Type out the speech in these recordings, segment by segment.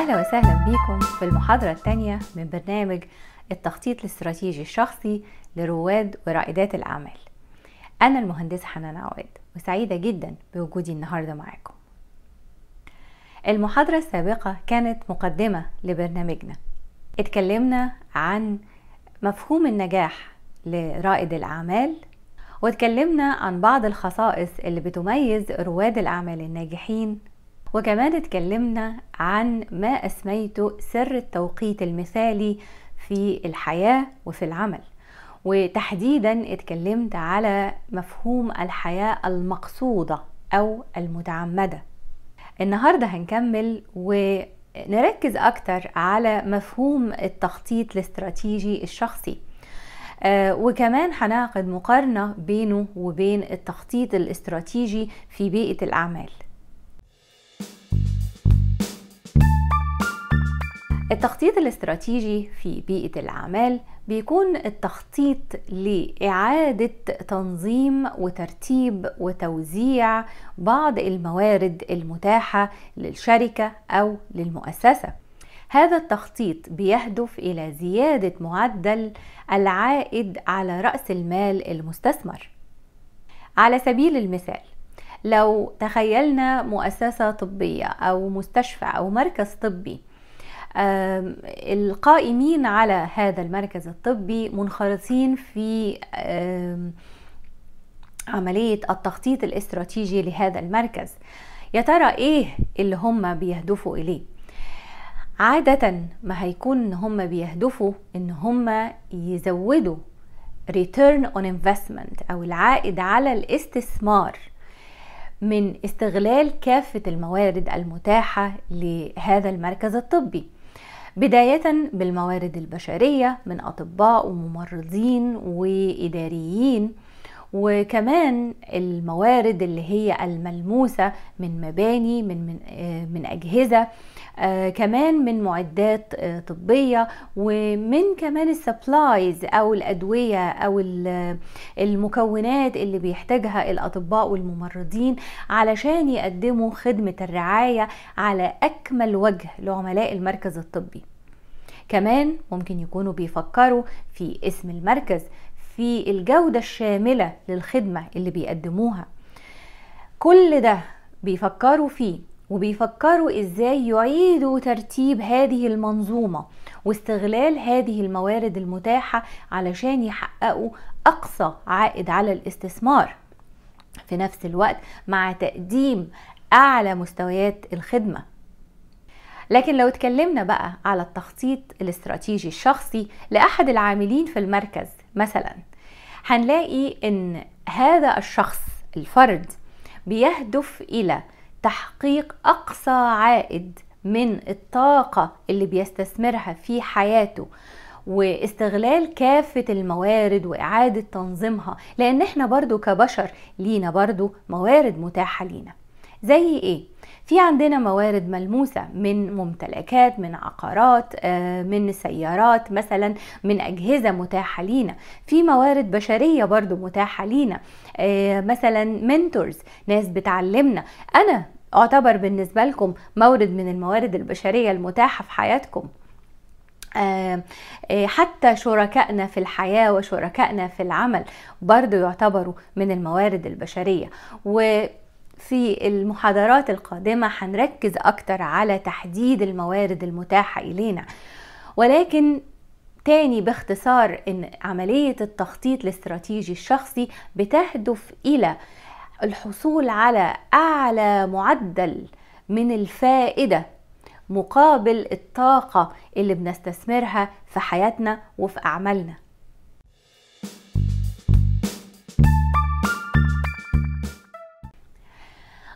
أهلا وسهلا بيكم في المحاضرة الثانية من برنامج التخطيط الاستراتيجي الشخصي لرواد ورائدات الأعمال أنا المهندسة حنان عواد وسعيدة جدا بوجودي النهاردة معاكم المحاضرة السابقة كانت مقدمة لبرنامجنا اتكلمنا عن مفهوم النجاح لرائد الأعمال واتكلمنا عن بعض الخصائص اللي بتميز رواد الأعمال الناجحين وكمان اتكلمنا عن ما اسميته سر التوقيت المثالي في الحياه وفي العمل وتحديدا اتكلمت على مفهوم الحياه المقصوده او المتعمده النهارده هنكمل ونركز اكتر على مفهوم التخطيط الاستراتيجي الشخصي آه وكمان هنعقد مقارنه بينه وبين التخطيط الاستراتيجي في بيئه الاعمال التخطيط الاستراتيجي في بيئة الأعمال بيكون التخطيط لإعادة تنظيم وترتيب وتوزيع بعض الموارد المتاحة للشركة أو للمؤسسة. هذا التخطيط بيهدف إلى زيادة معدل العائد على رأس المال المستثمر. على سبيل المثال، لو تخيلنا مؤسسة طبية أو مستشفى أو مركز طبي القائمين على هذا المركز الطبي منخرطين في عملية التخطيط الاستراتيجي لهذا المركز يا ترى ايه اللي هم بيهدفوا اليه عادة ما هيكون ان هم بيهدفوا ان هم يزودوا return on investment او العائد على الاستثمار من استغلال كافة الموارد المتاحة لهذا المركز الطبي بداية بالموارد البشرية من أطباء وممرضين وإداريين وكمان الموارد اللي هي الملموسة من مباني من, من, آه، من أجهزة آه، كمان من معدات آه، طبية ومن كمان السبلايز أو الأدوية أو المكونات اللي بيحتاجها الأطباء والممرضين علشان يقدموا خدمة الرعاية على أكمل وجه لعملاء المركز الطبي كمان ممكن يكونوا بيفكروا في اسم المركز في الجودة الشاملة للخدمة اللي بيقدموها كل ده بيفكروا فيه وبيفكروا ازاي يعيدوا ترتيب هذه المنظومة واستغلال هذه الموارد المتاحة علشان يحققوا اقصى عائد على الاستثمار في نفس الوقت مع تقديم اعلى مستويات الخدمه لكن لو اتكلمنا بقى على التخطيط الاستراتيجي الشخصي لاحد العاملين في المركز مثلا هنلاقي ان هذا الشخص الفرد بيهدف الى تحقيق اقصى عائد من الطاقه اللي بيستثمرها في حياته واستغلال كافة الموارد وإعادة تنظيمها لأن احنا برضو كبشر لينا برضو موارد متاحة لينا زي ايه؟ في عندنا موارد ملموسة من ممتلكات من عقارات آه، من سيارات مثلا من أجهزة متاحة لينا في موارد بشرية برضو متاحة لينا آه، مثلا منتورز ناس بتعلمنا أنا اعتبر بالنسبة لكم مورد من الموارد البشرية المتاحة في حياتكم آه، حتى شركائنا في الحياة وشركائنا في العمل برضو يعتبروا من الموارد البشرية و في المحاضرات القادمة هنركز أكتر على تحديد الموارد المتاحة إلينا ولكن تاني باختصار إن عملية التخطيط الاستراتيجي الشخصي بتهدف إلى الحصول على أعلى معدل من الفائدة مقابل الطاقة اللي بنستثمرها في حياتنا وفي أعمالنا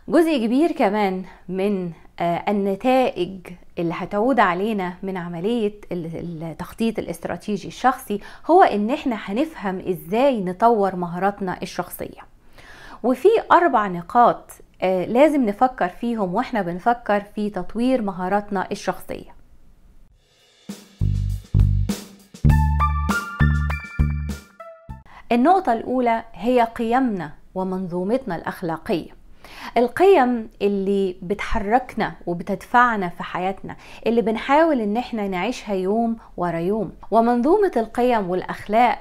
جزء كبير كمان من آه، النتائج اللي هتعود علينا من عملية التخطيط الاستراتيجي الشخصي هو ان احنا هنفهم ازاي نطور مهاراتنا الشخصية وفي اربع نقاط آه، لازم نفكر فيهم واحنا بنفكر في تطوير مهاراتنا الشخصية النقطة الأولى هي قيمنا ومنظومتنا الأخلاقية القيم اللي بتحركنا وبتدفعنا في حياتنا اللي بنحاول ان احنا نعيشها يوم ورا يوم ومنظومة القيم والأخلاق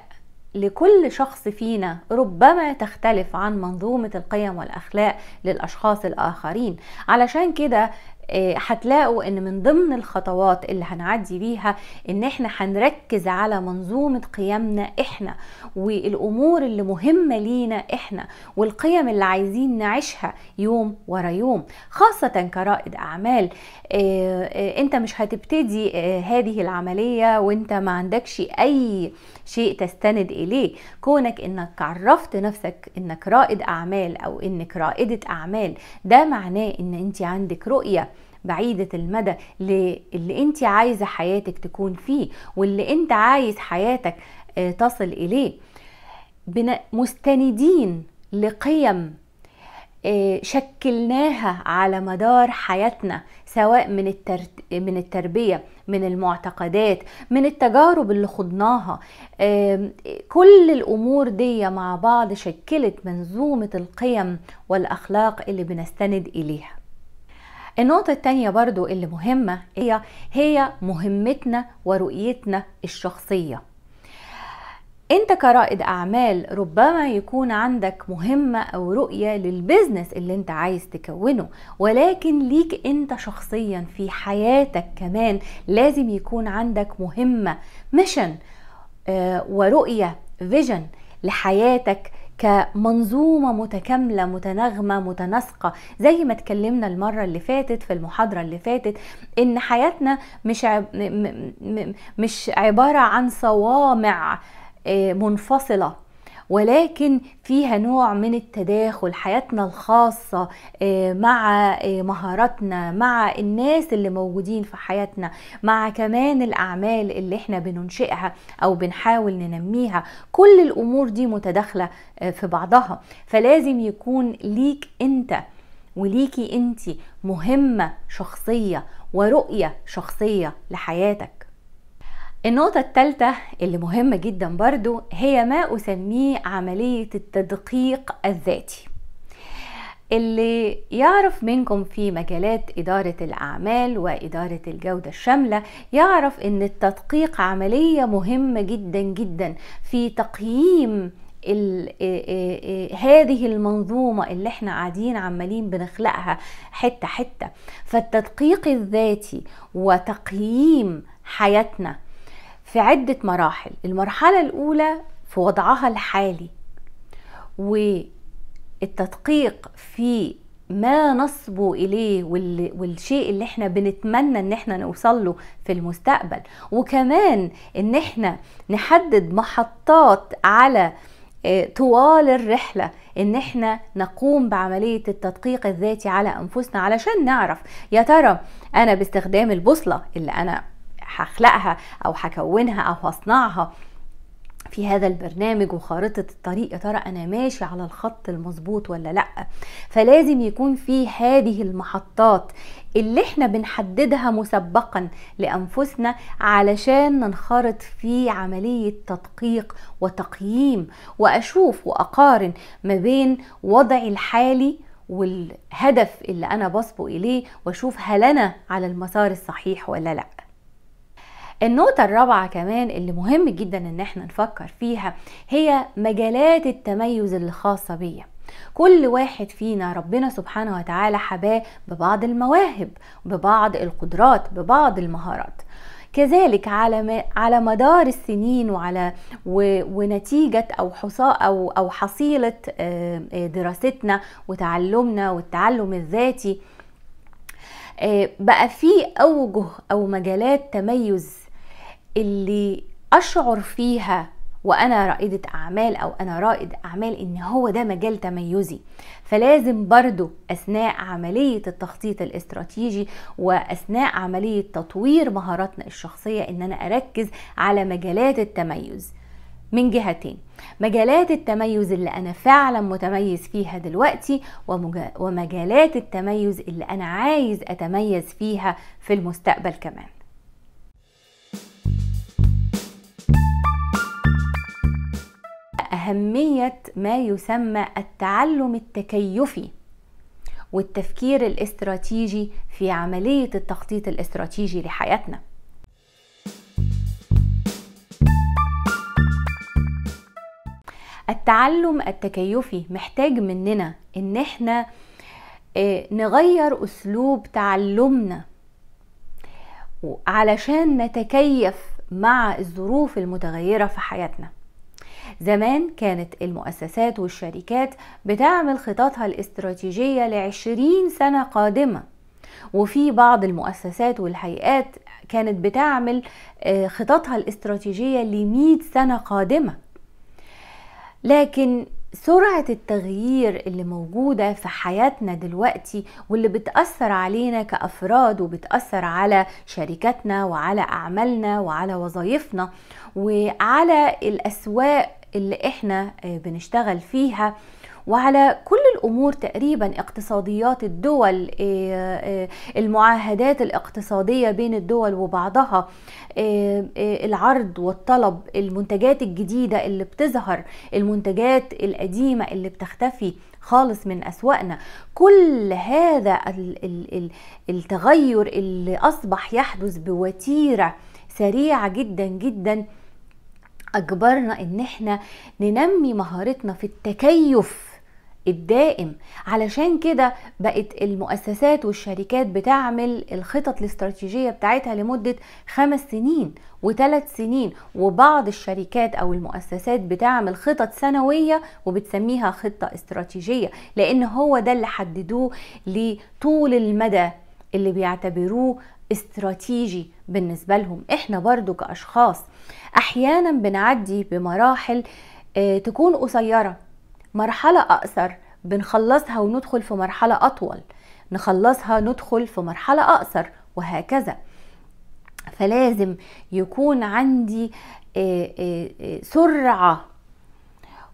لكل شخص فينا ربما تختلف عن منظومة القيم والأخلاق للأشخاص الآخرين علشان كده آه، هتلاقوا ان من ضمن الخطوات اللي هنعدي بيها ان احنا هنركز على منظومة قيمنا احنا والامور اللي مهمة لينا احنا والقيم اللي عايزين نعيشها يوم ورا يوم خاصة كرائد اعمال آه، آه، انت مش هتبتدي هذه العملية وانت ما عندكش اي شيء تستند اليه كونك انك عرفت نفسك انك رائد اعمال او انك رائدة اعمال ده معناه ان انت عندك رؤية بعيدة المدى اللي انت عايزة حياتك تكون فيه واللي انت عايز حياتك آه، تصل إليه مستندين لقيم آه، شكلناها على مدار حياتنا سواء من من التربيه من المعتقدات من التجارب اللي خضناها كل الامور دي مع بعض شكلت منظومه القيم والاخلاق اللي بنستند اليها النقطة التانية برضو اللي مهمة هي هي مهمتنا ورؤيتنا الشخصية انت كرائد اعمال ربما يكون عندك مهمة او رؤية للبزنس اللي انت عايز تكونه ولكن ليك انت شخصيا في حياتك كمان لازم يكون عندك مهمة ميشن آه، ورؤية فيجن لحياتك كمنظومة متكاملة متناغمة متناسقة زي ما اتكلمنا المرة اللي فاتت في المحاضرة اللي فاتت ان حياتنا مش عب... مش عبارة عن صوامع آه، منفصلة ولكن فيها نوع من التداخل حياتنا الخاصة آه، مع آه، مهاراتنا مع الناس اللي موجودين في حياتنا مع كمان الأعمال اللي احنا بننشئها أو بنحاول ننميها كل الأمور دي متداخلة آه، في بعضها فلازم يكون ليك انت وليكي انت مهمة شخصية ورؤية شخصية لحياتك النقطة الثالثة اللي مهمة جدا برضو هي ما أسميه عملية التدقيق الذاتي اللي يعرف منكم في مجالات إدارة الأعمال وإدارة الجودة الشاملة يعرف أن التدقيق عملية مهمة جدا جدا في تقييم هذه المنظومة اللي احنا قاعدين عمالين بنخلقها حتة حتة فالتدقيق الذاتي وتقييم حياتنا في عدة مراحل المرحلة الأولى في وضعها الحالي والتدقيق في ما نصبوا إليه والشيء اللي احنا بنتمنى ان احنا نوصل له في المستقبل وكمان ان احنا نحدد محطات على آه، طوال الرحلة ان احنا نقوم بعملية التدقيق الذاتي على انفسنا علشان نعرف يا ترى انا باستخدام البوصلة اللي انا هخلقها او هكونها او هصنعها في هذا البرنامج وخارطة الطريق يا ترى أنا ماشي على الخط المظبوط ولا لأ فلازم يكون في هذه المحطات اللي احنا بنحددها مسبقا لأنفسنا علشان ننخرط في عملية تدقيق وتقييم وأشوف وأقارن ما بين وضعي الحالي والهدف اللي أنا بصبو إليه وأشوف هل أنا على المسار الصحيح ولا لأ النقطة الرابعة كمان اللي مهم جدا ان احنا نفكر فيها هي مجالات التميز الخاصة بيا كل واحد فينا ربنا سبحانه وتعالى حباه ببعض المواهب ببعض القدرات ببعض المهارات كذلك على على مدار السنين وعلى ونتيجه او حصاء او او حصيله آه، آه، دراستنا وتعلمنا والتعلم الذاتي آه، بقى في اوجه او مجالات تميز اللي اشعر فيها وانا رائده اعمال او انا رائد اعمال ان هو ده مجال تميزي فلازم برضو اثناء عمليه التخطيط الاستراتيجي واثناء عمليه تطوير مهاراتنا الشخصيه ان انا اركز على مجالات التميز من جهتين مجالات التميز اللي انا فعلا متميز فيها دلوقتي ومجالات التميز اللي انا عايز اتميز فيها في المستقبل كمان أهمية ما يسمى التعلم التكيفي والتفكير الاستراتيجي في عملية التخطيط الاستراتيجي لحياتنا التعلم التكيفي محتاج مننا ان احنا آه، نغير اسلوب تعلمنا علشان نتكيف مع الظروف المتغيرة في حياتنا زمان كانت المؤسسات والشركات بتعمل خططها الاستراتيجية لعشرين سنة قادمة وفي بعض المؤسسات والهيئات كانت بتعمل آه، خططها الاستراتيجية لمئة سنة قادمة لكن سرعة التغيير اللي موجودة في حياتنا دلوقتي واللي بتأثر علينا كأفراد وبتأثر على شركاتنا وعلى أعمالنا وعلى وظائفنا وعلى الأسواق اللي احنا آه، بنشتغل فيها وعلى كل الامور تقريبا اقتصاديات الدول آه، آه، المعاهدات الاقتصاديه بين الدول وبعضها العرض والطلب المنتجات الجديده اللي بتظهر المنتجات القديمه اللي بتختفي خالص من اسواقنا كل هذا التغير اللي اصبح يحدث بوتيره سريعه جدا جدا اجبرنا ان احنا ننمي مهارتنا في التكيف الدائم علشان كده بقت المؤسسات والشركات بتعمل الخطط الاستراتيجيه بتاعتها لمده خمس سنين وثلاث سنين وبعض الشركات او المؤسسات بتعمل خطط سنويه وبتسميها خطه استراتيجيه لان هو ده اللي حددوه لطول المدى اللي بيعتبروه استراتيجي بالنسبة لهم احنا برضو كأشخاص احيانا بنعدي بمراحل آه، تكون قصيرة مرحلة اقصر بنخلصها وندخل في مرحلة اطول نخلصها ندخل في مرحلة اقصر وهكذا فلازم يكون عندي آه، آه، سرعة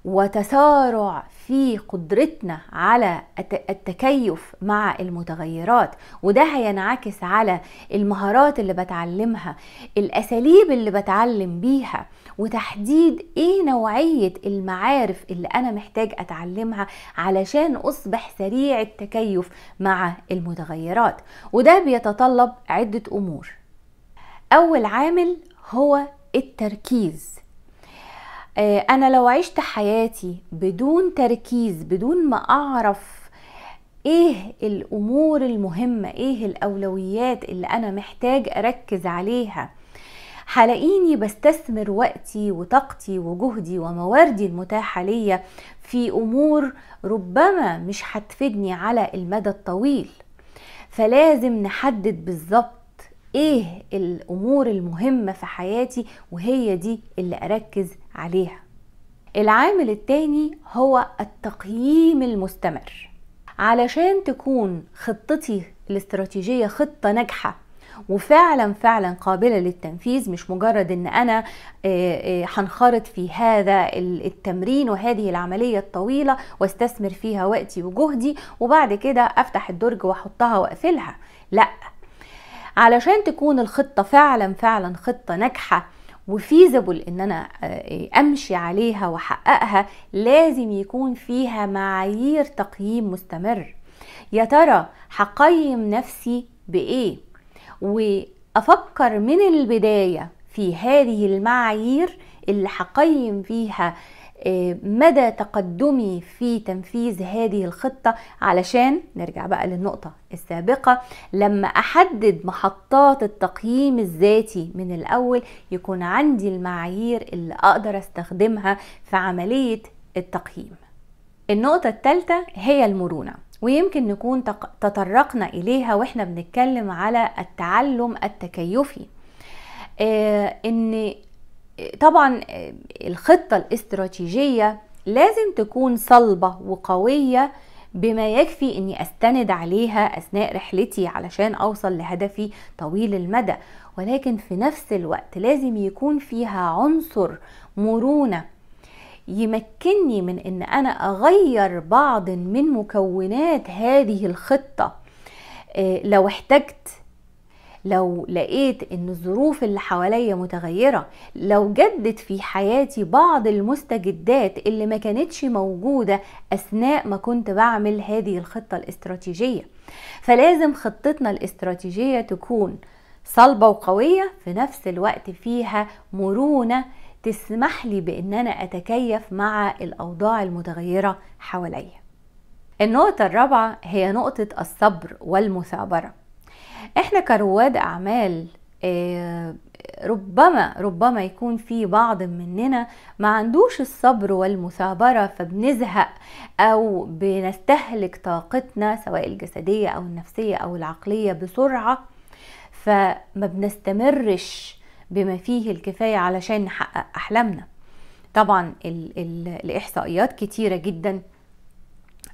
وتسارع في قدرتنا على التكيف مع المتغيرات وده هينعكس على المهارات اللي بتعلمها الاساليب اللي بتعلم بيها وتحديد ايه نوعيه المعارف اللي انا محتاج اتعلمها علشان اصبح سريع التكيف مع المتغيرات وده بيتطلب عده امور اول عامل هو التركيز آه، انا لو عشت حياتي بدون تركيز بدون ما اعرف ايه الامور المهمه ايه الاولويات اللي انا محتاج اركز عليها هلاقيني بستثمر وقتي وطاقتي وجهدي ومواردي المتاحه ليا في امور ربما مش هتفيدني على المدى الطويل فلازم نحدد بالظبط ايه الامور المهمه في حياتي وهي دي اللي اركز عليها العامل التاني هو التقييم المستمر علشان تكون خطتي الاستراتيجية خطة ناجحة وفعلا فعلا قابله للتنفيذ مش مجرد ان انا آه، آه، هنخرط في هذا التمرين وهذه العمليه الطويله واستثمر فيها وقتي وجهدي وبعد كده افتح الدرج واحطها واقفلها لا علشان تكون الخطه فعلا فعلا خطه ناجحه وفيزبل ان انا آه، آه، امشي عليها واحققها لازم يكون فيها معايير تقييم مستمر يا ترى هقيم نفسي بايه وافكر من البدايه في هذه المعايير اللي هقيم فيها إيه، مدى تقدمي في تنفيذ هذه الخطة علشان نرجع بقى للنقطة السابقة لما أحدد محطات التقييم الذاتي من الأول يكون عندي المعايير اللي أقدر أستخدمها في عملية التقييم النقطة الثالثة هي المرونة ويمكن نكون تطرقنا إليها وإحنا بنتكلم على التعلم التكيفي إيه، إن طبعا آه، الخطة الاستراتيجية لازم تكون صلبة وقوية بما يكفي اني استند عليها اثناء رحلتي علشان اوصل لهدفي طويل المدى ولكن في نفس الوقت لازم يكون فيها عنصر مرونة يمكنني من ان انا اغير بعض من مكونات هذه الخطة آه، لو احتجت لو لقيت ان الظروف اللي حواليا متغيرة لو جدت في حياتي بعض المستجدات اللي ما كانتش موجودة اثناء ما كنت بعمل هذه الخطة الاستراتيجية فلازم خطتنا الاستراتيجية تكون صلبة وقوية في نفس الوقت فيها مرونة تسمح لي بان انا اتكيف مع الاوضاع المتغيرة حواليا النقطة الرابعة هي نقطة الصبر والمثابرة احنا كرواد اعمال آه، ربما ربما يكون في بعض مننا ما عندوش الصبر والمثابرة فبنزهق أو بنستهلك طاقتنا سواء الجسدية أو النفسية أو العقلية بسرعة فما بنستمرش بما فيه الكفاية علشان نحقق أحلامنا طبعا ال ال الإحصائيات كتيرة جدا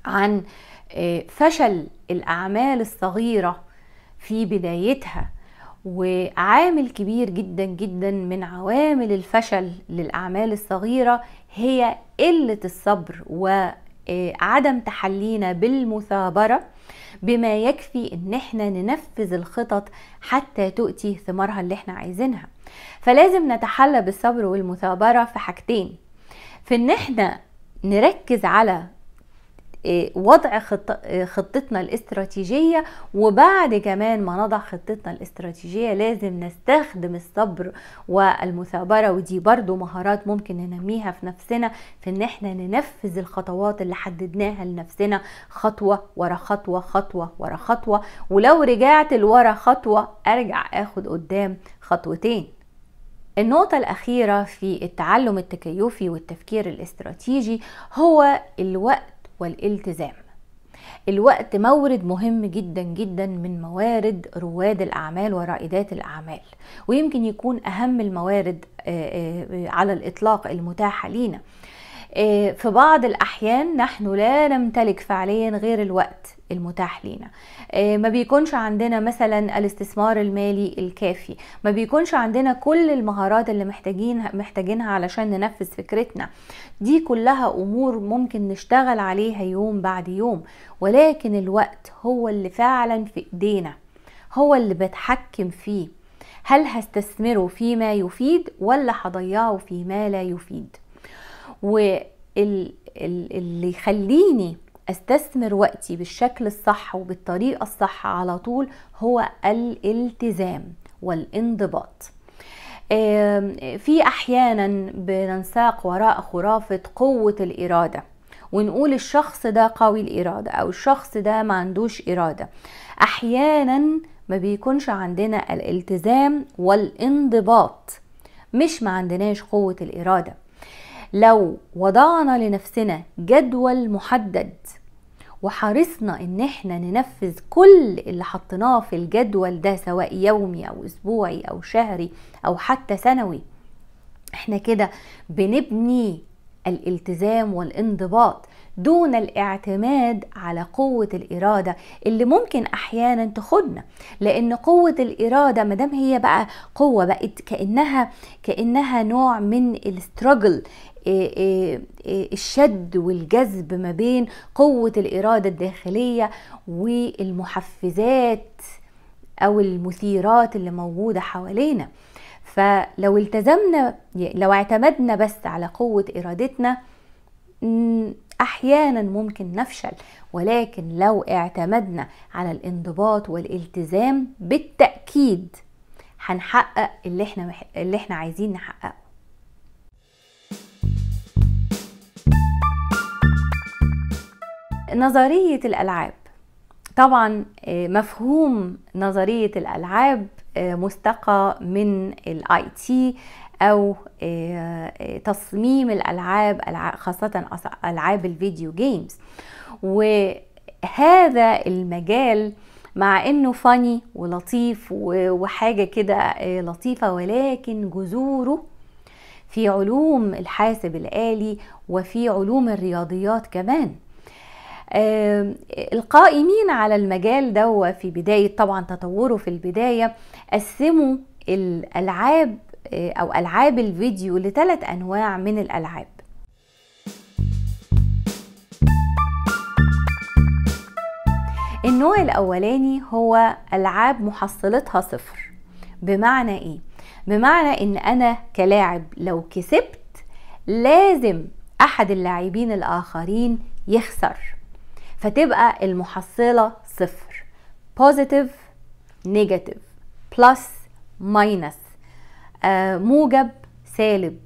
عن آه، فشل الأعمال الصغيرة في بدايتها وعامل كبير جدا جدا من عوامل الفشل للأعمال الصغيرة هي قلة الصبر وعدم آه، تحلينا بالمثابرة بما يكفي ان احنا ننفذ الخطط حتى تؤتي ثمارها اللي احنا عايزينها فلازم نتحلى بالصبر والمثابرة في حاجتين في ان احنا نركز على وضع خطتنا الاستراتيجية وبعد كمان ما نضع خطتنا الاستراتيجية لازم نستخدم الصبر والمثابرة ودي برضو مهارات ممكن ننميها في نفسنا في ان احنا ننفذ الخطوات اللي حددناها لنفسنا خطوة ورا خطوة خطوة ورا خطوة ولو رجعت لورا خطوة ارجع اخد قدام خطوتين النقطة الأخيرة في التعلم التكيفي والتفكير الاستراتيجي هو الوقت والالتزام الوقت مورد مهم جدا جدا من موارد رواد الاعمال ورائدات الاعمال ويمكن يكون اهم الموارد آه، آه، على الاطلاق المتاحه لينا إيه، في بعض الأحيان نحن لا نمتلك فعليا غير الوقت المتاح لينا إيه، ما بيكونش عندنا مثلا الاستثمار المالي الكافي ما بيكونش عندنا كل المهارات اللي محتاجين محتاجينها علشان ننفذ فكرتنا دي كلها امور ممكن نشتغل عليها يوم بعد يوم ولكن الوقت هو اللي فعلا في ايدينا هو اللي بتحكم فيه هل هستثمره فيما يفيد ولا هضيعه فيما لا يفيد واللي يخليني استثمر وقتي بالشكل الصح وبالطريقه الصح على طول هو الالتزام والانضباط في احيانا بننساق وراء خرافه قوه الاراده ونقول الشخص ده قوي الاراده او الشخص ده ما عندوش اراده احيانا ما بيكونش عندنا الالتزام والانضباط مش ما عندناش قوه الاراده لو وضعنا لنفسنا جدول محدد وحرصنا ان احنا ننفذ كل اللي حطيناه في الجدول ده سواء يومي او اسبوعي او شهري او حتى سنوي احنا كده بنبني الالتزام والانضباط دون الاعتماد على قوة الإرادة اللي ممكن أحيانا تخدنا لأن قوة الإرادة مدام هي بقى قوة بقت كأنها كأنها نوع من الستراجل إيه، إيه، إيه، الشد والجذب ما بين قوة الإرادة الداخلية والمحفزات أو المثيرات اللي موجودة حوالينا فلو التزمنا يعني لو اعتمدنا بس على قوة إرادتنا احيانا ممكن نفشل ولكن لو اعتمدنا على الانضباط والالتزام بالتاكيد هنحقق اللي احنا اللي احنا عايزين نحققه نظرية الألعاب طبعا آه، مفهوم نظرية الألعاب آه، مستقى من الاي تي او آه، تصميم الالعاب خاصه العاب الفيديو جيمز وهذا المجال مع انه فاني ولطيف وحاجه كده لطيفه ولكن جذوره في علوم الحاسب الالي وفي علوم الرياضيات كمان القائمين على المجال ده في بداية طبعا تطوره في البداية قسموا الألعاب آه، أو ألعاب الفيديو لثلاث أنواع من الألعاب النوع الأولاني هو ألعاب محصلتها صفر بمعنى إيه؟ بمعنى إن أنا كلاعب لو كسبت لازم أحد اللاعبين الآخرين يخسر فتبقى المحصلة صفر بوزيتيف نيجاتيف بلس ماينس موجب سالب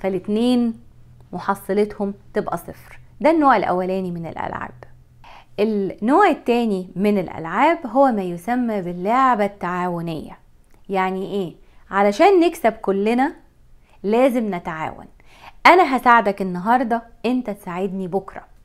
فالاتنين محصلتهم تبقى صفر ده النوع الأولاني من الألعاب النوع التاني من الألعاب هو ما يسمى باللعبة التعاونية يعني إيه؟ علشان نكسب كلنا لازم نتعاون أنا هساعدك النهاردة أنت تساعدني بكرة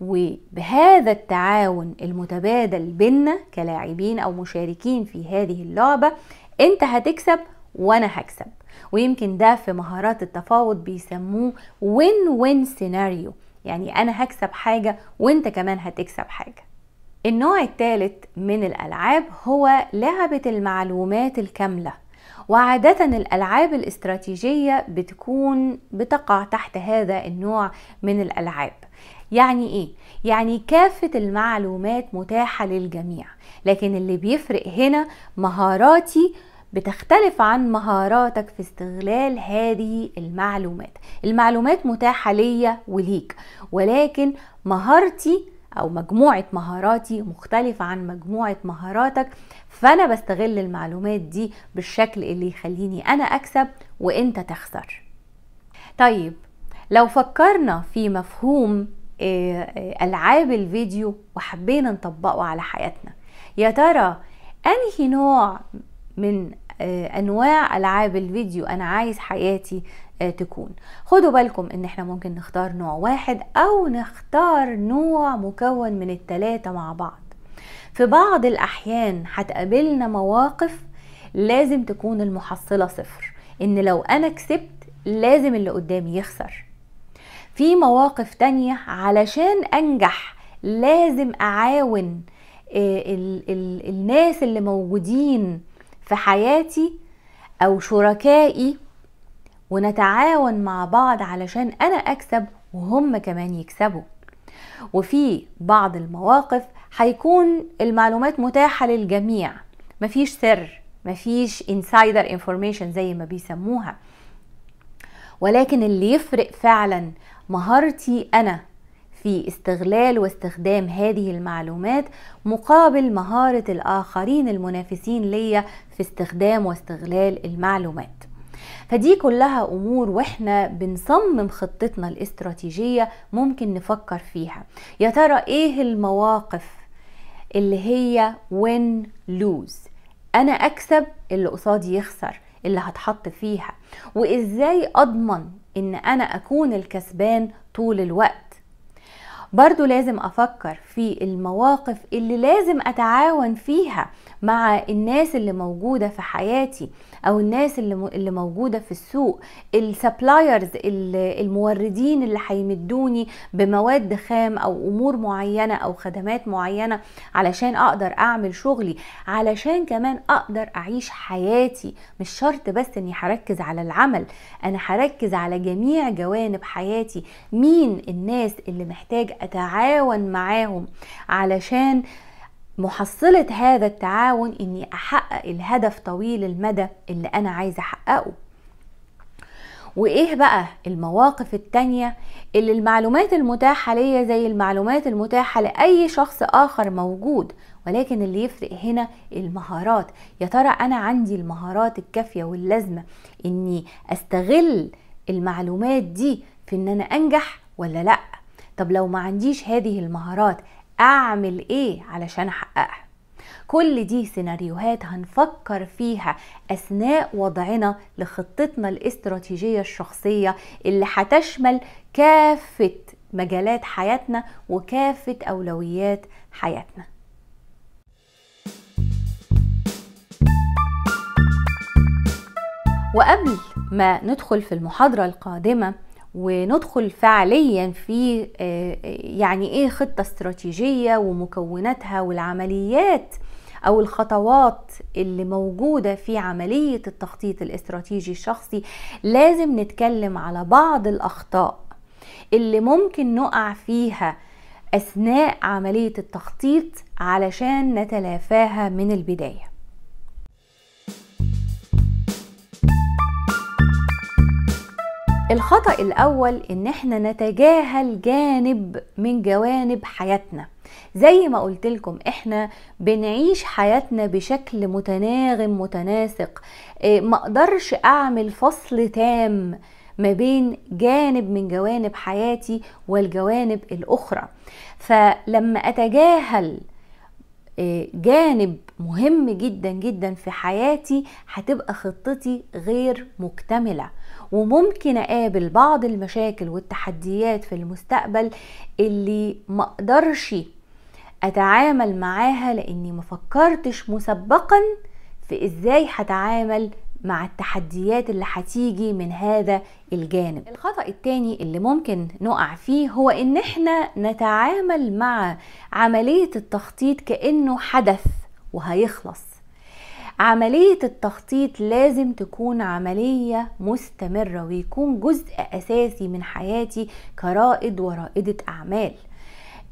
وبهذا التعاون المتبادل بينا كلاعبين او مشاركين في هذه اللعبه انت هتكسب وانا هكسب ويمكن ده في مهارات التفاوض بيسموه وين وين سيناريو يعني انا هكسب حاجه وانت كمان هتكسب حاجه النوع الثالث من الالعاب هو لعبه المعلومات الكامله وعادة الألعاب الاستراتيجية بتكون بتقع تحت هذا النوع من الألعاب يعني ايه يعني كافه المعلومات متاحه للجميع لكن اللي بيفرق هنا مهاراتي بتختلف عن مهاراتك في استغلال هذه المعلومات المعلومات متاحه ليا وليك ولكن مهارتي او مجموعه مهاراتي مختلفه عن مجموعه مهاراتك فانا بستغل المعلومات دي بالشكل اللي يخليني انا اكسب وانت تخسر طيب لو فكرنا في مفهوم آه، العاب الفيديو وحبينا نطبقه على حياتنا يا ترى انهي نوع من آه، انواع العاب الفيديو انا عايز حياتي آه، تكون خدوا بالكم ان احنا ممكن نختار نوع واحد او نختار نوع مكون من التلاتة مع بعض في بعض الاحيان هتقابلنا مواقف لازم تكون المحصلة صفر ان لو انا كسبت لازم اللي قدامي يخسر في مواقف تانية علشان انجح لازم اعاون الـ آه، الـ الناس اللي موجودين في حياتي او شركائي ونتعاون مع بعض علشان انا اكسب وهم كمان يكسبوا وفي بعض المواقف هيكون المعلومات متاحة للجميع مفيش سر مفيش insider information زي ما بيسموها ولكن اللي يفرق فعلا مهارتي انا في استغلال واستخدام هذه المعلومات مقابل مهارة الآخرين المنافسين ليا في استخدام واستغلال المعلومات فدي كلها امور واحنا بنصمم خطتنا الاستراتيجيه ممكن نفكر فيها يا ترى ايه المواقف اللي هي win lose انا اكسب اللي قصادي يخسر اللي هتحط فيها وازاي اضمن ان انا اكون الكسبان طول الوقت برضو لازم افكر في المواقف اللي لازم اتعاون فيها مع الناس اللي موجودة في حياتي او الناس اللي اللي موجوده في السوق السبلايرز الموردين اللي هيمدوني بمواد خام او امور معينه او خدمات معينه علشان اقدر اعمل شغلي علشان كمان اقدر اعيش حياتي مش شرط بس اني هركز على العمل انا هركز على جميع جوانب حياتي مين الناس اللي محتاج اتعاون معاهم علشان محصلة هذا التعاون إني أحقق الهدف طويل المدى اللي أنا عايزة أحققه وايه بقى المواقف التانية اللي المعلومات المتاحة ليا زي المعلومات المتاحة لأي شخص آخر موجود ولكن اللي يفرق هنا المهارات يا ترى أنا عندي المهارات الكافية واللازمة إني أستغل المعلومات دي في إن أنا أنجح ولا لأ طب لو ما عنديش هذه المهارات اعمل ايه علشان احققها كل دي سيناريوهات هنفكر فيها اثناء وضعنا لخطتنا الاستراتيجيه الشخصيه اللي هتشمل كافه مجالات حياتنا وكافه اولويات حياتنا وقبل ما ندخل في المحاضره القادمه وندخل فعليا في آه، يعني ايه خطه استراتيجيه ومكوناتها والعمليات او الخطوات اللي موجوده في عمليه التخطيط الاستراتيجي الشخصي لازم نتكلم على بعض الاخطاء اللي ممكن نقع فيها اثناء عمليه التخطيط علشان نتلافاها من البدايه الخطأ الأول إن إحنا نتجاهل جانب من جوانب حياتنا زي ما قلت لكم احنا بنعيش حياتنا بشكل متناغم متناسق آه، ما مقدرش اعمل فصل تام ما بين جانب من جوانب حياتي والجوانب الاخرى فلما اتجاهل آه، جانب مهم جدا جدا في حياتي هتبقى خطتي غير مكتمله وممكن اقابل بعض المشاكل والتحديات في المستقبل اللي مقدرش اتعامل معاها لاني مفكرتش مسبقا في ازاي هتعامل مع التحديات اللي هتيجي من هذا الجانب الخطأ التاني اللي ممكن نقع فيه هو ان احنا نتعامل مع عملية التخطيط كأنه حدث وهيخلص عملية التخطيط لازم تكون عملية مستمرة ويكون جزء أساسي من حياتي كرائد ورائدة أعمال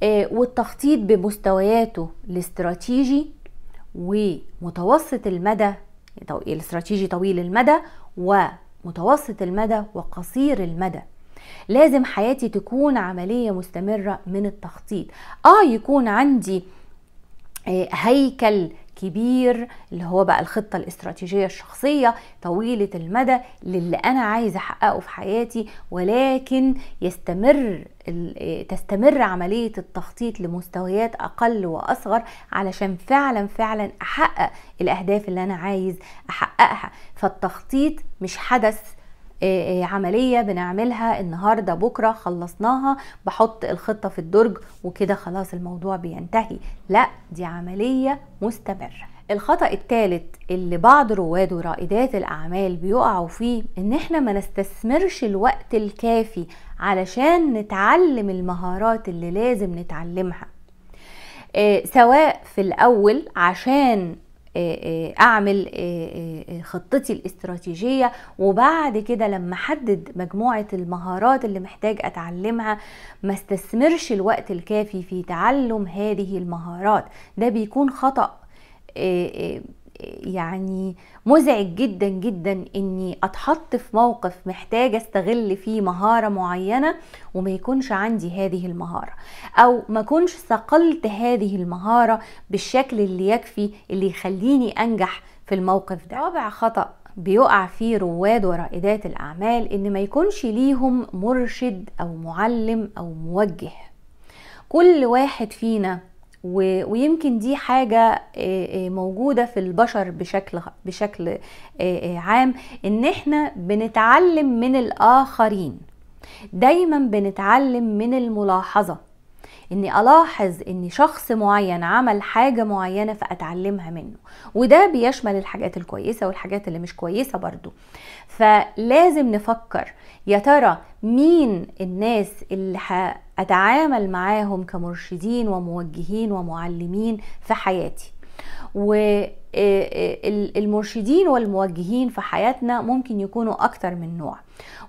آه، والتخطيط بمستوياته الاستراتيجي ومتوسط المدى الاستراتيجي طويل المدى ومتوسط المدى وقصير المدى لازم حياتي تكون عملية مستمرة من التخطيط اه يكون عندي آه، هيكل كبير اللي هو بقى الخطة الاستراتيجية الشخصية طويلة المدى للي أنا عايز أحققه في حياتي ولكن يستمر تستمر عملية التخطيط لمستويات أقل وأصغر علشان فعلا فعلا أحقق الأهداف اللي أنا عايز أحققها فالتخطيط مش حدث آه، آه، عملية بنعملها النهاردة بكرة خلصناها بحط الخطة في الدرج وكده خلاص الموضوع بينتهي لا دي عملية مستمرة الخطأ الثالث اللي بعض رواد ورائدات الأعمال بيقعوا فيه إن إحنا ما نستثمرش الوقت الكافي علشان نتعلم المهارات اللي لازم نتعلمها آه، سواء في الأول عشان آه، آه، اعمل آه، خطتي الاستراتيجيه وبعد كده لما احدد مجموعه المهارات اللي محتاج اتعلمها ما استثمرش الوقت الكافي في تعلم هذه المهارات ده بيكون خطا يعني مزعج جدا جدا اني اتحط في موقف محتاجه استغل فيه مهاره معينه وما يكونش عندي هذه المهاره او ما كنش صقلت هذه المهاره بالشكل اللي يكفي اللي يخليني انجح في الموقف ده رابع خطأ بيقع فيه رواد ورائدات الأعمال إن ما يكونش ليهم مرشد أو معلم أو موجه كل واحد فينا ويمكن دي حاجة موجودة في البشر بشكل بشكل عام ان احنا بنتعلم من الاخرين دايما بنتعلم من الملاحظة اني الاحظ ان شخص معين عمل حاجه معينه فاتعلمها منه وده بيشمل الحاجات الكويسه والحاجات اللي مش كويسه برضو فلازم نفكر يا ترى مين الناس اللي هتعامل معاهم كمرشدين وموجهين ومعلمين في حياتي و آه، آه، المرشدين والموجهين في حياتنا ممكن يكونوا أكتر من نوع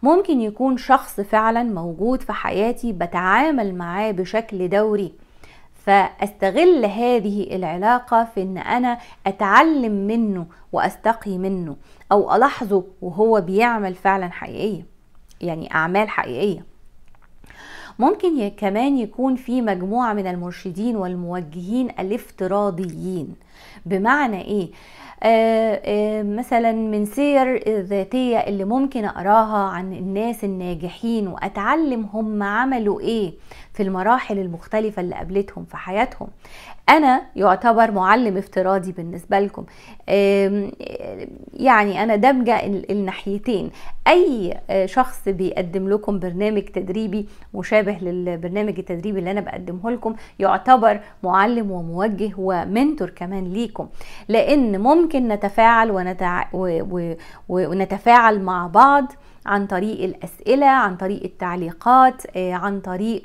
ممكن يكون شخص فعلا موجود في حياتي بتعامل معاه بشكل دوري فاستغل هذه العلاقه في ان انا اتعلم منه واستقي منه او الاحظه وهو بيعمل فعلا حقيقيه يعني اعمال حقيقيه ممكن كمان يكون في مجموعة من المرشدين والموجهين الافتراضيين بمعنى ايه آه، آه، مثلا من سير الذاتية اللي ممكن أقراها عن الناس الناجحين وأتعلم هم عملوا إيه في المراحل المختلفة اللي قابلتهم في حياتهم أنا يعتبر معلم افتراضي بالنسبة لكم يعني أنا دمجة الناحيتين أي آه، شخص بيقدم لكم برنامج تدريبي مشابه للبرنامج التدريبي اللي أنا بقدمه لكم يعتبر معلم وموجه ومنتور كمان ليكم لأن ممكن ممكن نتفاعل ونتع... و... و... ونتفاعل مع بعض عن طريق الأسئلة عن طريق التعليقات آه، عن طريق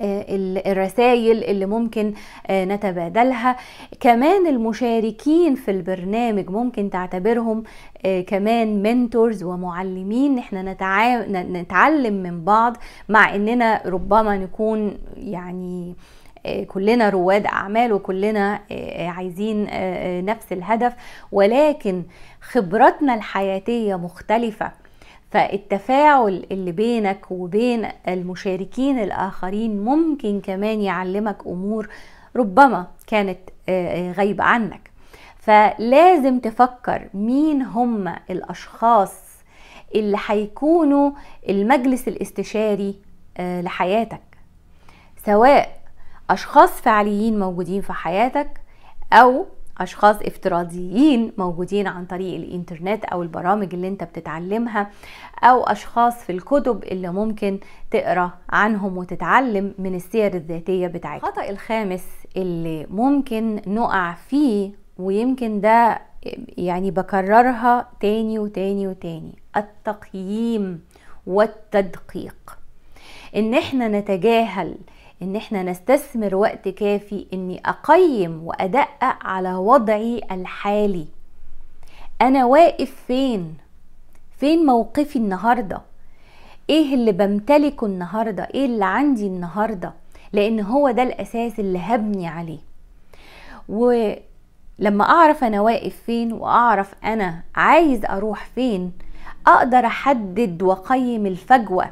آه، الرسائل اللي ممكن آه، نتبادلها كمان المشاركين في البرنامج ممكن تعتبرهم كمان منتورز ومعلمين احنا نتعلم من بعض مع اننا ربما نكون يعني آه، كلنا رواد اعمال وكلنا آه، آه، عايزين نفس الهدف ولكن خبراتنا الحياتيه مختلفه فالتفاعل اللي بينك وبين المشاركين الاخرين ممكن كمان يعلمك امور ربما كانت غايبه عنك فلازم تفكر مين هم الاشخاص اللي هيكونوا المجلس الاستشاري لحياتك سواء اشخاص فعليين موجودين في حياتك او اشخاص افتراضيين موجودين عن طريق الانترنت او البرامج اللي انت بتتعلمها او اشخاص في الكتب اللي ممكن تقرا عنهم وتتعلم من السير الذاتيه بتاعتهم الخطا الخامس اللي ممكن نقع فيه ويمكن ده يعني بكررها تاني وتاني وتاني التقييم والتدقيق ان احنا نتجاهل ان احنا نستثمر وقت كافي اني اقيم وادقق على وضعي الحالي انا واقف فين فين موقفي النهارده ايه اللي بمتلكه النهارده ايه اللي عندي النهارده لان هو ده الاساس اللي هبني عليه ولما اعرف انا واقف فين واعرف انا عايز اروح فين اقدر احدد واقيم الفجوه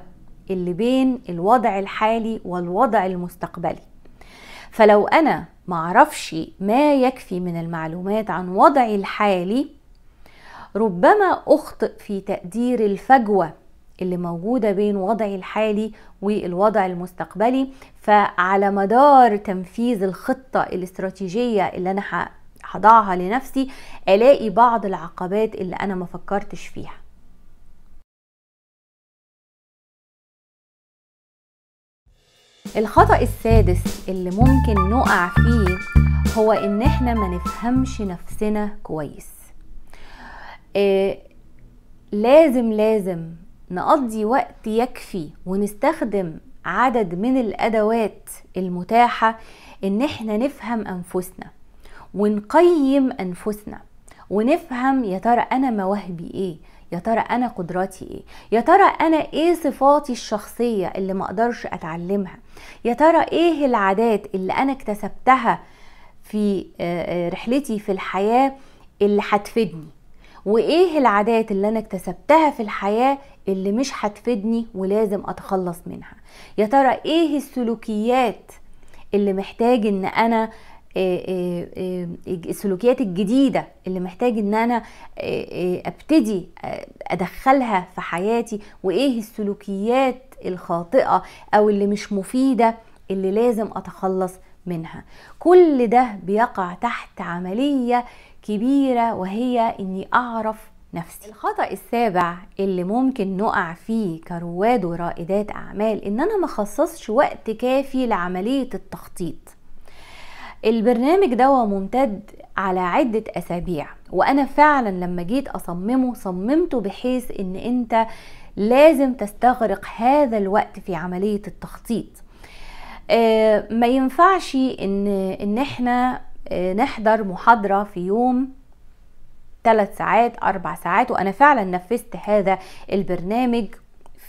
اللي بين الوضع الحالي والوضع المستقبلي فلو انا معرفش ما يكفي من المعلومات عن وضعي الحالي ربما اخطئ في تقدير الفجوه اللي موجوده بين وضعي الحالي والوضع المستقبلي فعلى مدار تنفيذ الخطه الاستراتيجيه اللي انا هضعها لنفسي الاقي بعض العقبات اللي انا ما فكرتش فيها الخطأ السادس اللي ممكن نقع فيه هو ان احنا ما نفهمش نفسنا كويس إيه لازم لازم نقضي وقت يكفي ونستخدم عدد من الادوات المتاحه ان احنا نفهم انفسنا ونقيم انفسنا ونفهم يا ترى انا مواهبي ايه يا ترى انا قدراتي ايه يا ترى انا ايه صفاتي الشخصيه اللي ما اقدرش اتعلمها يا ترى ايه العادات اللي انا اكتسبتها في آه، آه، رحلتي في الحياه اللي هتفيدني وايه العادات اللي انا اكتسبتها في الحياه اللي مش هتفيدني ولازم اتخلص منها يا ترى ايه السلوكيات اللي محتاج ان انا آه، آه، آه، السلوكيات الجديده اللي محتاج ان انا ابتدي ادخلها في حياتي وايه السلوكيات الخاطئه او اللي مش مفيده اللي لازم اتخلص منها كل ده بيقع تحت عمليه كبيره وهي اني اعرف نفسي الخطأ السابع اللي ممكن نقع فيه كرواد ورائدات أعمال إن أنا مخصصش وقت كافي لعملية التخطيط البرنامج ده ممتد على عدة أسابيع وأنا فعلا لما جيت أصممه صممته بحيث إن أنت لازم تستغرق هذا الوقت في عملية التخطيط آه، ما ينفعش إن, إن إحنا آه، نحضر محاضرة في يوم ثلاث ساعات أربع ساعات وأنا فعلا نفذت هذا البرنامج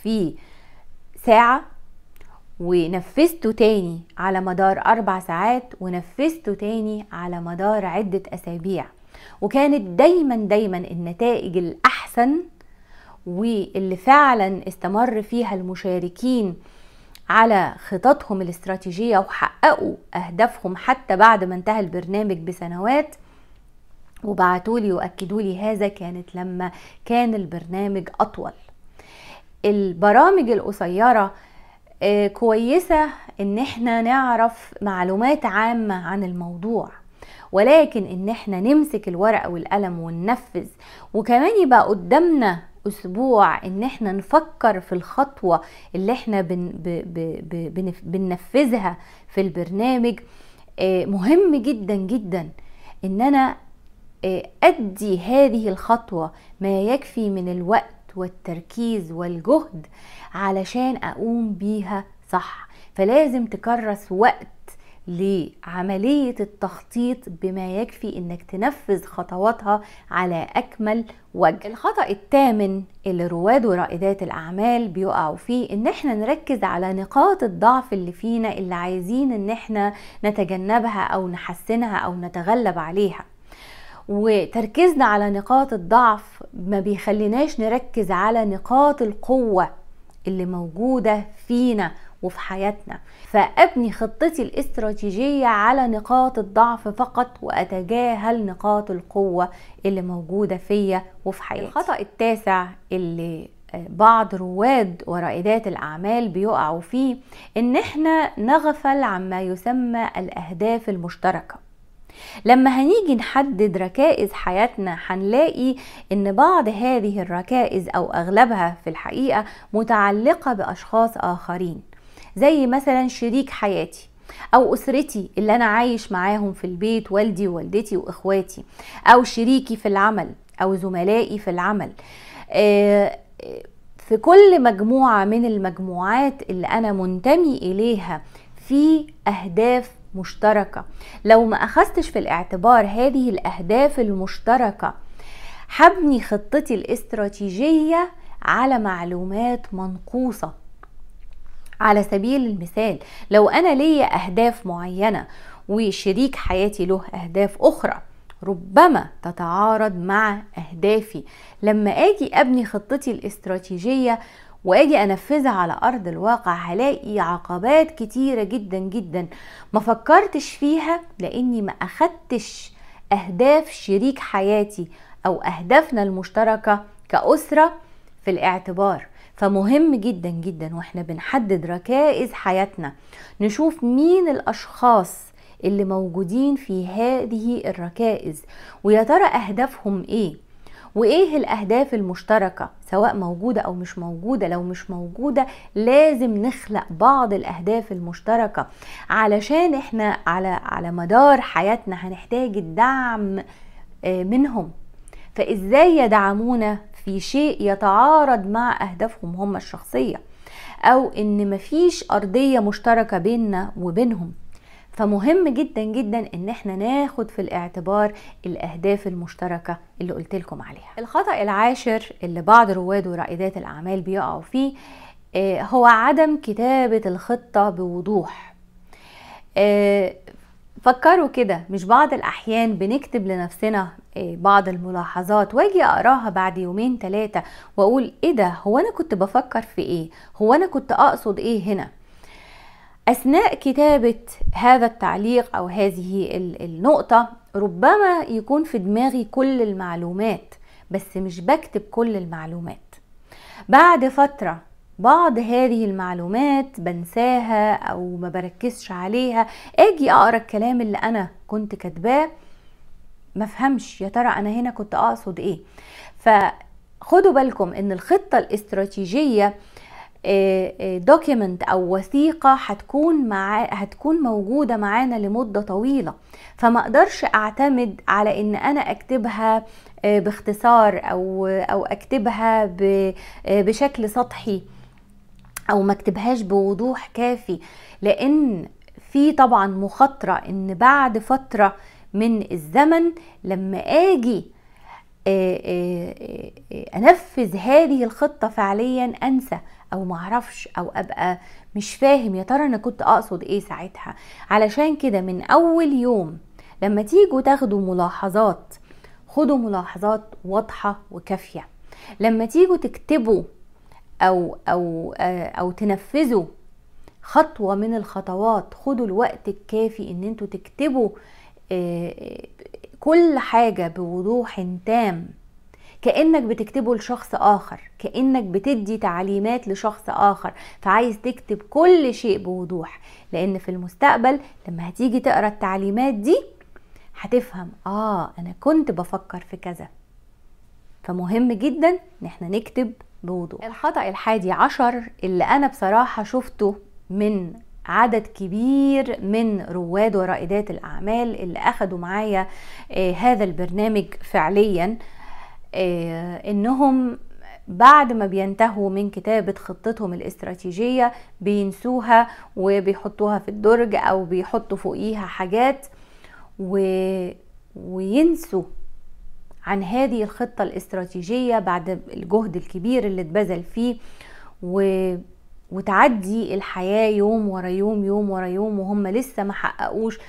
في ساعة ونفذته تاني على مدار أربع ساعات ونفذته تاني على مدار عدة أسابيع وكانت دايما دايما النتائج الأحسن واللي فعلا استمر فيها المشاركين على خططهم الاستراتيجية وحققوا أهدافهم حتى بعد ما انتهى البرنامج بسنوات وبعتولي وأكدولي هذا كانت لما كان البرنامج أطول البرامج القصيرة آه، كويسة ان احنا نعرف معلومات عامة عن الموضوع ولكن ان احنا نمسك الورقة والقلم وننفذ وكمان يبقى قدامنا اسبوع ان احنا نفكر في الخطوة اللي احنا بن بن بننفذها في البرنامج آه، مهم جدا جدا ان انا آه، ادي هذه الخطوة ما يكفي من الوقت والتركيز والجهد علشان اقوم بيها صح فلازم تكرس وقت لعملية التخطيط بما يكفي انك تنفذ خطواتها على اكمل وجه الخطأ الثامن اللي رواد ورائدات الاعمال بيقعوا فيه ان احنا نركز على نقاط الضعف اللي فينا اللي عايزين ان احنا نتجنبها او نحسنها او نتغلب عليها وتركيزنا على نقاط الضعف ما بيخليناش نركز على نقاط القوة اللي موجودة فينا وفي حياتنا فأبني خطتي الاستراتيجية على نقاط الضعف فقط وأتجاهل نقاط القوة اللي موجودة فيا وفي حياتي الخطأ التاسع اللي آه، بعض رواد ورائدات الأعمال بيقعوا فيه إن إحنا نغفل عما يسمى الأهداف المشتركة لما هنيجي نحدد ركائز حياتنا هنلاقي ان بعض هذه الركائز او اغلبها في الحقيقه متعلقه باشخاص اخرين زي مثلا شريك حياتي او اسرتي اللي انا عايش معاهم في البيت والدي ووالدتي واخواتي او شريكي في العمل او زملائي في العمل آه، في كل مجموعه من المجموعات اللي انا منتمي اليها في اهداف مشتركة لو ما أخذتش في الاعتبار هذه الأهداف المشتركة حبني خطتي الاستراتيجية على معلومات منقوصة على سبيل المثال لو أنا ليا أهداف معينة وشريك حياتي له أهداف أخرى ربما تتعارض مع أهدافي لما أجي أبني خطتي الاستراتيجية واجي انفذها على ارض الواقع هلاقي عقبات كتيره جدا جدا ما فكرتش فيها لاني ما اخدتش اهداف شريك حياتي او اهدافنا المشتركه كاسره في الاعتبار فمهم جدا جدا واحنا بنحدد ركائز حياتنا نشوف مين الاشخاص اللي موجودين في هذه الركائز ويا ترى اهدافهم ايه وايه الاهداف المشتركه سواء موجوده او مش موجوده لو مش موجوده لازم نخلق بعض الاهداف المشتركه علشان احنا على على مدار حياتنا هنحتاج الدعم آه، منهم فازاي يدعمونا في شيء يتعارض مع اهدافهم هم الشخصيه او ان مفيش ارضيه مشتركه بيننا وبينهم فمهم جدا جدا ان احنا ناخد في الاعتبار الاهداف المشتركه اللي قلت لكم عليها الخطا العاشر اللي بعض رواد ورائدات الاعمال بيقعوا فيه آه، هو عدم كتابه الخطه بوضوح آه، فكروا كده مش بعض الاحيان بنكتب لنفسنا آه، بعض الملاحظات واجي اقراها بعد يومين ثلاثه واقول ايه ده هو انا كنت بفكر في ايه هو انا كنت اقصد ايه هنا أثناء كتابة هذا التعليق أو هذه النقطة ربما يكون في دماغي كل المعلومات بس مش بكتب كل المعلومات بعد فترة بعض هذه المعلومات بنساها أو ما بركزش عليها أجي أقرأ الكلام اللي أنا كنت كاتباه مفهمش يا ترى أنا هنا كنت أقصد إيه فخدوا بالكم إن الخطة الاستراتيجية دوكيمنت آه، آه، او وثيقه هتكون مع هتكون موجوده معانا لمده طويله فما اقدرش اعتمد على ان انا اكتبها آه، باختصار او او اكتبها بشكل سطحي او ما اكتبهاش بوضوح كافي لان في طبعا مخاطره ان بعد فتره من الزمن لما اجي انفذ هذه الخطه فعليا انسى او معرفش او ابقى مش فاهم يا ترى انا كنت اقصد ايه ساعتها علشان كده من اول يوم لما تيجوا تاخدوا ملاحظات خدوا ملاحظات واضحه وكافيه لما تيجوا تكتبوا او او آه، او تنفذوا خطوه من الخطوات خدوا الوقت الكافي ان انتوا تكتبوا آه، كل حاجه بوضوح تام كانك بتكتبه لشخص اخر كانك بتدي تعليمات لشخص اخر فعايز تكتب كل شيء بوضوح لان في المستقبل لما هتيجي تقرا التعليمات دي هتفهم اه انا كنت بفكر في كذا فمهم جدا ان احنا نكتب بوضوح الخطا الحادي عشر اللي انا بصراحه شفته من عدد كبير من رواد ورائدات الاعمال اللي اخدوا معايا آه، هذا البرنامج فعليا آه، انهم بعد ما بينتهوا من كتابة خطتهم الاستراتيجية بينسوها وبيحطوها في الدرج او بيحطوا فوقيها حاجات و... وينسوا عن هذه الخطة الاستراتيجية بعد الجهد الكبير اللي اتبذل فيه و... وتعدي الحياة يوم ورا يوم يوم ورا يوم وهم لسه ما حققوش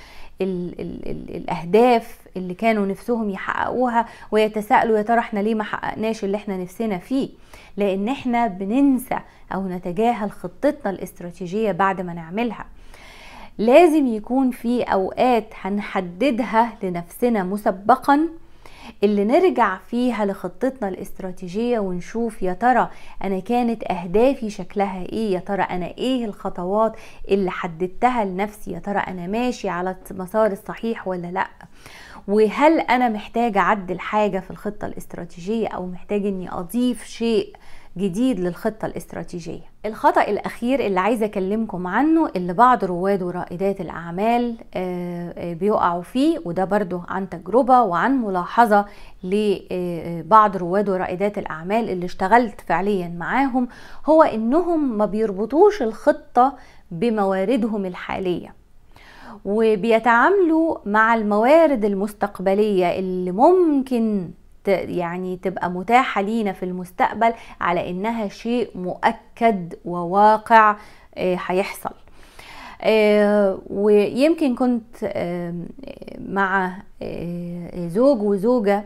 الـ الـ الـ الاهداف اللي كانوا نفسهم يحققوها ويتساءلوا يا ترى احنا ليه ما حققناش اللي احنا نفسنا فيه لان احنا بننسى او نتجاهل خطتنا الاستراتيجيه بعد ما نعملها لازم يكون في اوقات هنحددها لنفسنا مسبقا اللي نرجع فيها لخطتنا الاستراتيجية ونشوف يا ترى أنا كانت أهدافي شكلها إيه يا ترى أنا إيه الخطوات اللي حددتها لنفسي يا ترى أنا ماشي على المسار الصحيح ولا لأ وهل أنا محتاجة أعدل حاجة في الخطة الاستراتيجية أو محتاج إني أضيف شيء جديد للخطة الاستراتيجية الخطأ الأخير اللي عايزة أكلمكم عنه اللي بعض رواد ورائدات الأعمال آه، آه، بيقعوا فيه وده برضو عن تجربة وعن ملاحظة لبعض آه، رواد ورائدات الأعمال اللي اشتغلت فعليا معاهم هو إنهم ما بيربطوش الخطة بمواردهم الحالية وبيتعاملوا مع الموارد المستقبلية اللي ممكن يعني تبقى متاحة لينا في المستقبل على انها شيء مؤكد وواقع آه، هيحصل آه، ويمكن كنت آه، مع زوج وزوجة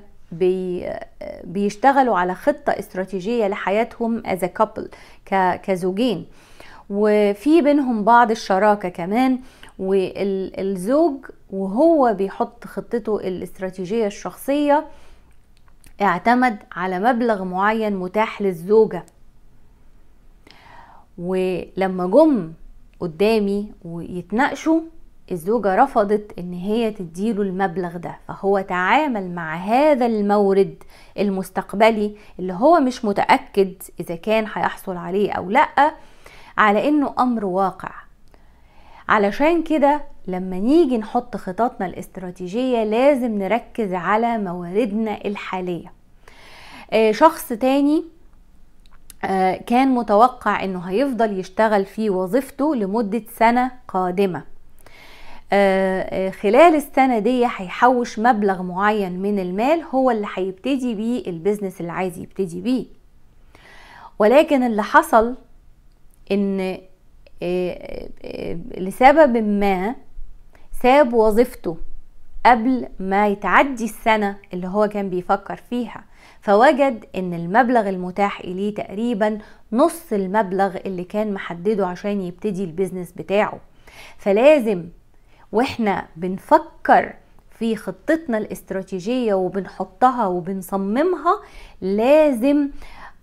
بيشتغلوا على خطة استراتيجية لحياتهم as a couple كزوجين وفي بينهم بعض الشراكة كمان والزوج وهو بيحط خطته الاستراتيجية الشخصية اعتمد على مبلغ معين متاح للزوجة ولما جم قدامي ويتناقشوا الزوجة رفضت ان هي تديله المبلغ ده فهو تعامل مع هذا المورد المستقبلي اللي هو مش متأكد اذا كان هيحصل عليه او لأ على انه امر واقع علشان كده لما نيجي نحط خططنا الاستراتيجية لازم نركز على مواردنا الحالية آه، شخص تاني آه، كان متوقع انه هيفضل يشتغل في وظيفته لمدة سنة قادمة آه، خلال السنة دي هيحوش مبلغ معين من المال هو اللي هيبتدي بيه البيزنس اللي عايز يبتدي بيه ولكن اللي حصل ان لسبب ما ساب وظيفته قبل ما يتعدي السنة اللي هو كان بيفكر فيها فوجد ان المبلغ المتاح اليه تقريبا نص المبلغ اللي كان محدده عشان يبتدي البيزنس بتاعه فلازم واحنا بنفكر في خطتنا الاستراتيجية وبنحطها وبنصممها لازم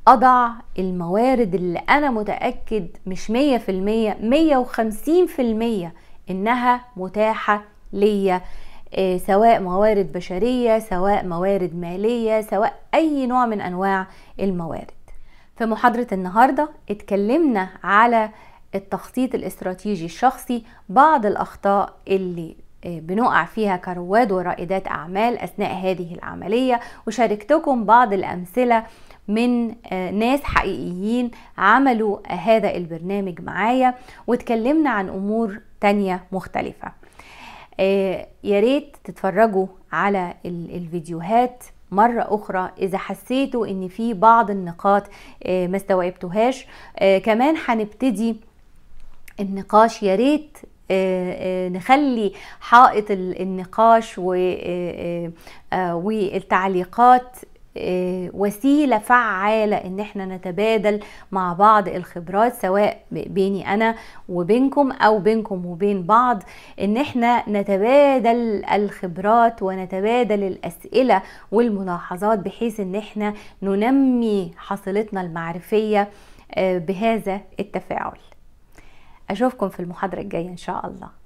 أضع الموارد اللي أنا متأكد مش مية في المية مية وخمسين في المية انها متاحه ليا آه، سواء موارد بشريه سواء موارد ماليه سواء اي نوع من انواع الموارد في محاضره النهارده اتكلمنا على التخطيط الاستراتيجي الشخصي بعض الاخطاء اللي آه، بنقع فيها كرواد ورائدات اعمال اثناء هذه العمليه وشاركتكم بعض الامثله من آه، ناس حقيقيين عملوا هذا البرنامج معايا واتكلمنا عن امور تانية مختلفة آه، يا ريت تتفرجوا على الفيديوهات مرة أخرى إذا حسيتوا إن في بعض النقاط آه، ما استوعبتوهاش آه، كمان هنبتدي النقاش يا ريت نخلي حائط النقاش والتعليقات آه، وسيله فعاله ان احنا نتبادل مع بعض الخبرات سواء بيني انا وبينكم او بينكم وبين بعض ان احنا نتبادل الخبرات ونتبادل الاسئله والملاحظات بحيث ان احنا ننمي حصيلتنا المعرفيه آه، بهذا التفاعل اشوفكم في المحاضره الجايه ان شاء الله